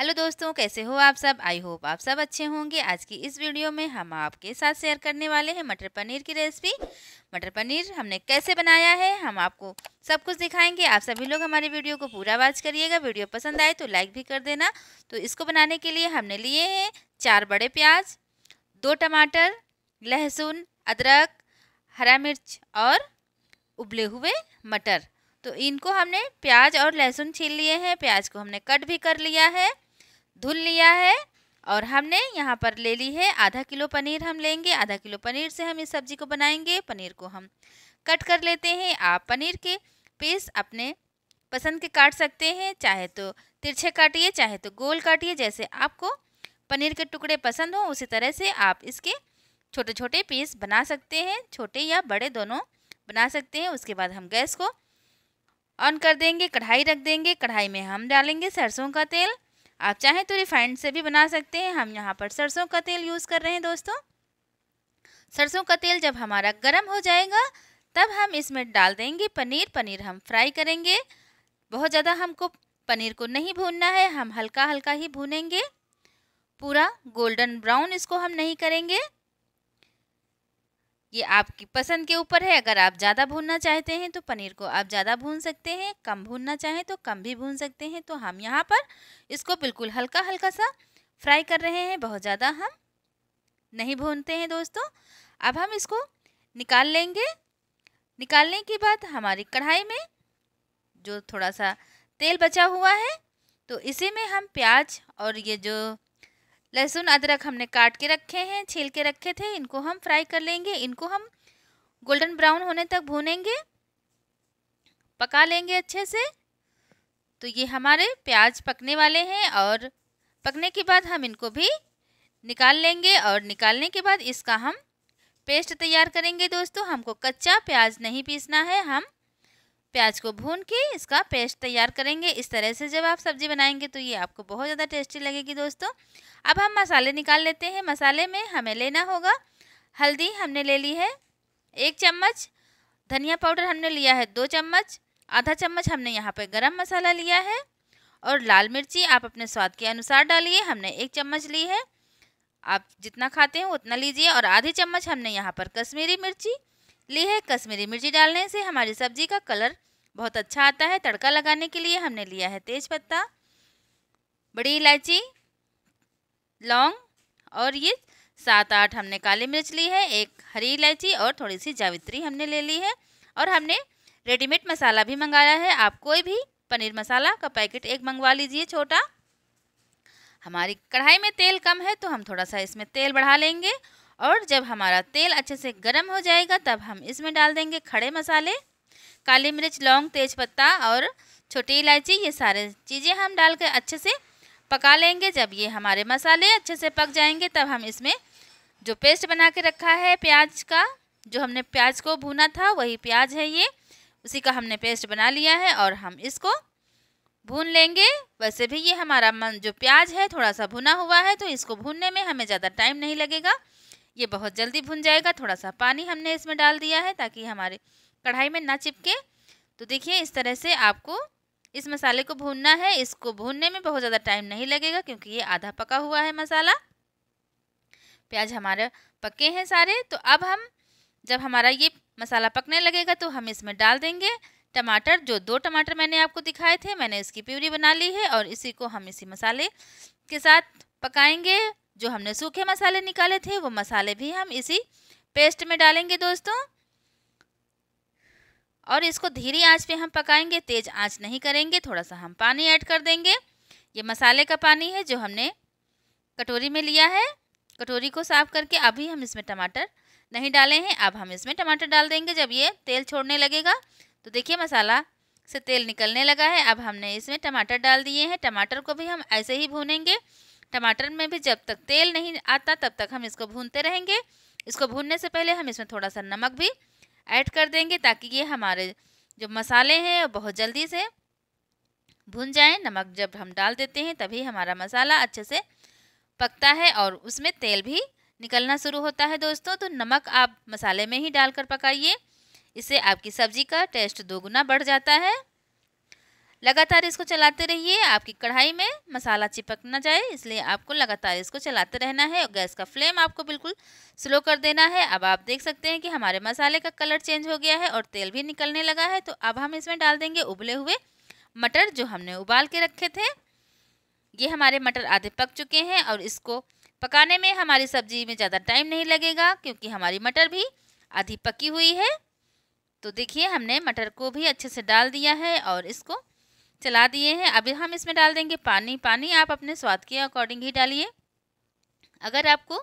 hello दोस्तों कैसे हो आप सब आई होप आप सब अच्छे होंगे आज की इस वीडियो में हम आपके साथ शेयर करने वाले हैं मटर पनीर की रेसिपी मटर पनीर हमने कैसे बनाया है हम आपको सब कुछ दिखाएंगे आप सभी लोग हमारी वीडियो को पूरा वाच करिएगा वीडियो पसंद आए तो लाइक भी कर देना तो इसको बनाने के लिए हमने लिए हैं चार बड़े प्याज दो टमाटर लहसुन अदरक हरा मिर्च और उबले हुए मटर तो इनको हमने प्याज और लहसुन छील लिए हैं प्याज को हमने कट भी कर लिया है धुल लिया है और हमने यहाँ पर ले ली है आधा किलो पनीर हम लेंगे आधा किलो पनीर से हम इस सब्जी को बनाएंगे पनीर को हम कट कर लेते हैं आप पनीर के पीस अपने पसंद के काट सकते हैं चाहे तो तिरछे काटिए चाहे तो गोल काटिए जैसे आपको पनीर के टुकड़े पसंद हो उसी तरह से आप इसके छोटे छोटे पीस बना सकते हैं छोटे या बड़े दोनों बना सकते हैं उसके बाद हम गैस को ऑन कर देंगे कढ़ाई रख देंगे कढ़ाई में हम डालेंगे सरसों का तेल आप चाहें तो रिफाइंड से भी बना सकते हैं हम यहाँ पर सरसों का तेल यूज़ कर रहे हैं दोस्तों सरसों का तेल जब हमारा गर्म हो जाएगा तब हम इसमें डाल देंगे पनीर पनीर हम फ्राई करेंगे बहुत ज़्यादा हमको पनीर को नहीं भूनना है हम हल्का हल्का ही भूनेंगे पूरा गोल्डन ब्राउन इसको हम नहीं करेंगे ये आपकी पसंद के ऊपर है अगर आप ज़्यादा भूनना चाहते हैं तो पनीर को आप ज़्यादा भून सकते हैं कम भूनना चाहें तो कम भी भून सकते हैं तो हम यहाँ पर इसको बिल्कुल हल्का हल्का सा फ्राई कर रहे हैं बहुत ज़्यादा हम नहीं भूनते हैं दोस्तों अब हम इसको निकाल लेंगे निकालने के बाद हमारी कढ़ाई में जो थोड़ा सा तेल बचा हुआ है तो इसी में हम प्याज और ये जो लहसुन अदरक हमने काट के रखे हैं छील के रखे थे इनको हम फ्राई कर लेंगे इनको हम गोल्डन ब्राउन होने तक भूनेंगे पका लेंगे अच्छे से तो ये हमारे प्याज पकने वाले हैं और पकने के बाद हम इनको भी निकाल लेंगे और निकालने के बाद इसका हम पेस्ट तैयार करेंगे दोस्तों हमको कच्चा प्याज नहीं पीसना है हम प्याज को भून के इसका पेस्ट तैयार करेंगे इस तरह से जब आप सब्ज़ी बनाएंगे तो ये आपको बहुत ज़्यादा टेस्टी लगेगी दोस्तों अब हम मसाले निकाल लेते हैं मसाले में हमें लेना होगा हल्दी हमने ले ली है एक चम्मच धनिया पाउडर हमने लिया है दो चम्मच आधा चम्मच हमने यहाँ पर गर्म मसाला लिया है और लाल मिर्ची आप अपने स्वाद के अनुसार डालिए हमने एक चम्मच ली है आप जितना खाते हैं उतना लीजिए और आधी चम्मच हमने यहाँ पर कश्मीरी मिर्ची ली है कश्मीरी मिर्ची डालने से हमारी सब्जी का कलर बहुत अच्छा आता है तड़का लगाने के लिए हमने लिया है तेज पत्ता बड़ी इलायची लौंग और ये सात आठ हमने काली मिर्च ली है एक हरी इलायची और थोड़ी सी जावित्री हमने ले ली है और हमने रेडीमेड मसाला भी मंगाया है आप कोई भी पनीर मसाला का पैकेट एक मंगवा लीजिए छोटा हमारी कढ़ाई में तेल कम है तो हम थोड़ा सा इसमें तेल बढ़ा लेंगे और जब हमारा तेल अच्छे से गर्म हो जाएगा तब हम इसमें डाल देंगे खड़े मसाले काली मिर्च लौंग तेज पत्ता और छोटी इलायची ये सारे चीज़ें हम डाल के अच्छे से पका लेंगे जब ये हमारे मसाले अच्छे से पक जाएंगे तब हम इसमें जो पेस्ट बना के रखा है प्याज का जो हमने प्याज को भुना था वही प्याज है ये उसी का हमने पेस्ट बना लिया है और हम इसको भून लेंगे वैसे भी ये हमारा जो प्याज है थोड़ा सा भुना हुआ है तो इसको भूनने में हमें ज़्यादा टाइम नहीं लगेगा ये बहुत जल्दी भुन जाएगा थोड़ा सा पानी हमने इसमें डाल दिया है ताकि हमारे कढ़ाई में ना चिपके तो देखिए इस तरह से आपको इस मसाले को भूनना है इसको भूनने में बहुत ज़्यादा टाइम नहीं लगेगा क्योंकि ये आधा पका हुआ है मसाला प्याज हमारे पके हैं सारे तो अब हम जब हमारा ये मसाला पकने लगेगा तो हम इसमें डाल देंगे टमाटर जो दो टमाटर मैंने आपको दिखाए थे मैंने इसकी प्यूरी बना ली है और इसी को हम इसी मसाले के साथ पकाएंगे जो हमने सूखे मसाले निकाले थे वो मसाले भी हम इसी पेस्ट में डालेंगे दोस्तों और इसको धीरी आंच पे हम पकाएंगे तेज़ आंच नहीं करेंगे थोड़ा सा हम पानी ऐड कर देंगे ये मसाले का पानी है जो हमने कटोरी में लिया है कटोरी को साफ करके अभी हम इसमें टमाटर नहीं डाले हैं अब हम इसमें टमाटर डाल देंगे जब ये तेल छोड़ने लगेगा तो देखिए मसाला से तेल निकलने लगा है अब हमने इसमें टमाटर डाल दिए हैं टमाटर को भी हम ऐसे ही भूनेंगे टमाटर में भी जब तक तेल नहीं आता तब तक हम इसको भूनते रहेंगे इसको भूनने से पहले हम इसमें थोड़ा सा नमक भी ऐड कर देंगे ताकि ये हमारे जो मसाले हैं बहुत जल्दी से भुन जाए नमक जब हम डाल देते हैं तभी हमारा मसाला अच्छे से पकता है और उसमें तेल भी निकलना शुरू होता है दोस्तों तो नमक आप मसाले में ही डालकर पकाइए इससे आपकी सब्जी का टेस्ट दोगुना बढ़ जाता है लगातार इसको चलाते रहिए आपकी कढ़ाई में मसाला चिपक ना जाए इसलिए आपको लगातार इसको चलाते रहना है और गैस का फ्लेम आपको बिल्कुल स्लो कर देना है अब आप देख सकते हैं कि हमारे मसाले का कलर चेंज हो गया है और तेल भी निकलने लगा है तो अब हम इसमें डाल देंगे उबले हुए मटर जो हमने उबाल के रखे थे ये हमारे मटर आधे पक चुके हैं और इसको पकाने में हमारी सब्जी में ज़्यादा टाइम नहीं लगेगा क्योंकि हमारी मटर भी आधी पकी हुई है तो देखिए हमने मटर को भी अच्छे से डाल दिया है और इसको चला दिए हैं अभी हम इसमें डाल देंगे पानी पानी आप अपने स्वाद के अकॉर्डिंग ही डालिए अगर आपको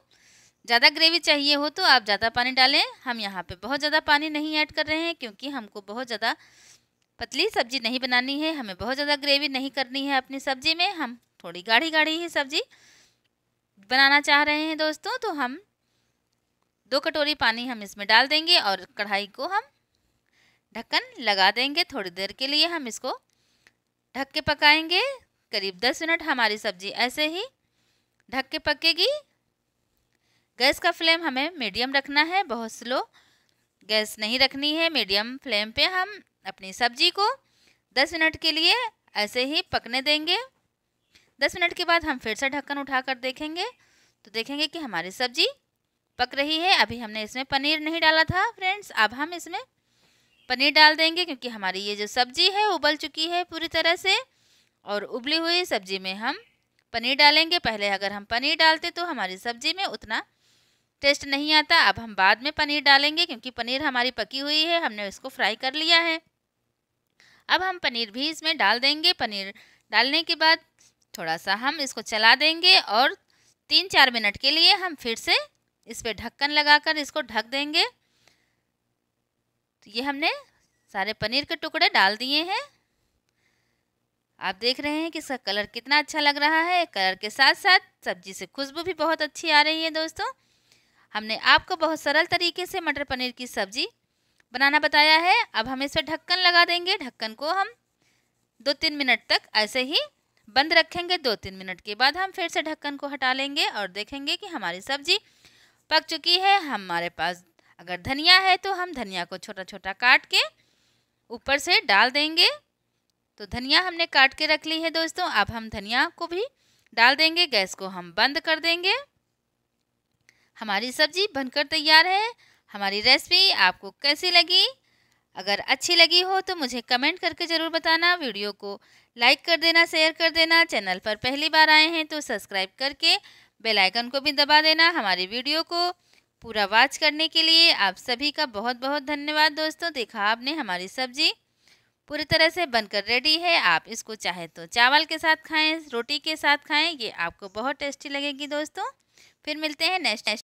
ज़्यादा ग्रेवी चाहिए हो तो आप ज़्यादा पानी डालें हम यहाँ पे बहुत ज़्यादा पानी नहीं ऐड कर रहे हैं क्योंकि हमको बहुत ज़्यादा पतली सब्जी नहीं बनानी है हमें बहुत ज़्यादा ग्रेवी नहीं करनी है अपनी सब्जी में हम थोड़ी गाढ़ी गाढ़ी ही सब्जी बनाना चाह रहे हैं दोस्तों तो हम दो कटोरी पानी हम इसमें डाल देंगे और कढ़ाई को हम ढक्कन लगा देंगे थोड़ी देर के लिए हम इसको ढक के पकाएंगे करीब दस मिनट हमारी सब्जी ऐसे ही ढक के पकेगी गैस का फ्लेम हमें मीडियम रखना है बहुत स्लो गैस नहीं रखनी है मीडियम फ्लेम पे हम अपनी सब्जी को दस मिनट के लिए ऐसे ही पकने देंगे दस मिनट के बाद हम फिर से ढक्कन उठा कर देखेंगे तो देखेंगे कि हमारी सब्जी पक रही है अभी हमने इसमें पनीर नहीं डाला था फ्रेंड्स अब हम इसमें पनीर डाल देंगे क्योंकि हमारी ये जो सब्जी है उबल चुकी है पूरी तरह से और उबली हुई सब्जी में हम पनीर डालेंगे पहले अगर हम पनीर डालते तो हमारी सब्जी में उतना टेस्ट नहीं आता अब हम बाद में पनीर डालेंगे क्योंकि पनीर हमारी पकी हुई है हमने इसको फ्राई कर लिया है अब हम पनीर भी इसमें डाल देंगे पनीर डालने के बाद थोड़ा सा हम इसको चला देंगे और तीन चार मिनट के लिए हम फिर से इस पर ढक्कन लगाकर इसको ढक देंगे तो ये हमने सारे पनीर के टुकड़े डाल दिए हैं आप देख रहे हैं कि इसका कलर कितना अच्छा लग रहा है कलर के साथ साथ सब्जी से खुशबू भी बहुत अच्छी आ रही है दोस्तों हमने आपको बहुत सरल तरीके से मटर पनीर की सब्जी बनाना बताया है अब हम इस पर ढक्कन लगा देंगे ढक्कन को हम दो तीन मिनट तक ऐसे ही बंद रखेंगे दो तीन मिनट के बाद हम फिर से ढक्कन को हटा लेंगे और देखेंगे कि हमारी सब्जी पक चुकी है हमारे पास अगर धनिया है तो हम धनिया को छोटा छोटा काट के ऊपर से डाल देंगे तो धनिया हमने काट के रख ली है दोस्तों अब हम धनिया को भी डाल देंगे गैस को हम बंद कर देंगे हमारी सब्जी बनकर तैयार है हमारी रेसिपी आपको कैसी लगी अगर अच्छी लगी हो तो मुझे कमेंट करके ज़रूर बताना वीडियो को लाइक कर देना शेयर कर देना चैनल पर पहली बार आए हैं तो सब्सक्राइब करके बेल आइकन को भी दबा देना हमारी वीडियो को पूरा वाच करने के लिए आप सभी का बहुत बहुत धन्यवाद दोस्तों देखा आपने हमारी सब्जी पूरी तरह से बनकर रेडी है आप इसको चाहे तो चावल के साथ खाएं रोटी के साथ खाएं ये आपको बहुत टेस्टी लगेगी दोस्तों फिर मिलते हैं नेक्स्ट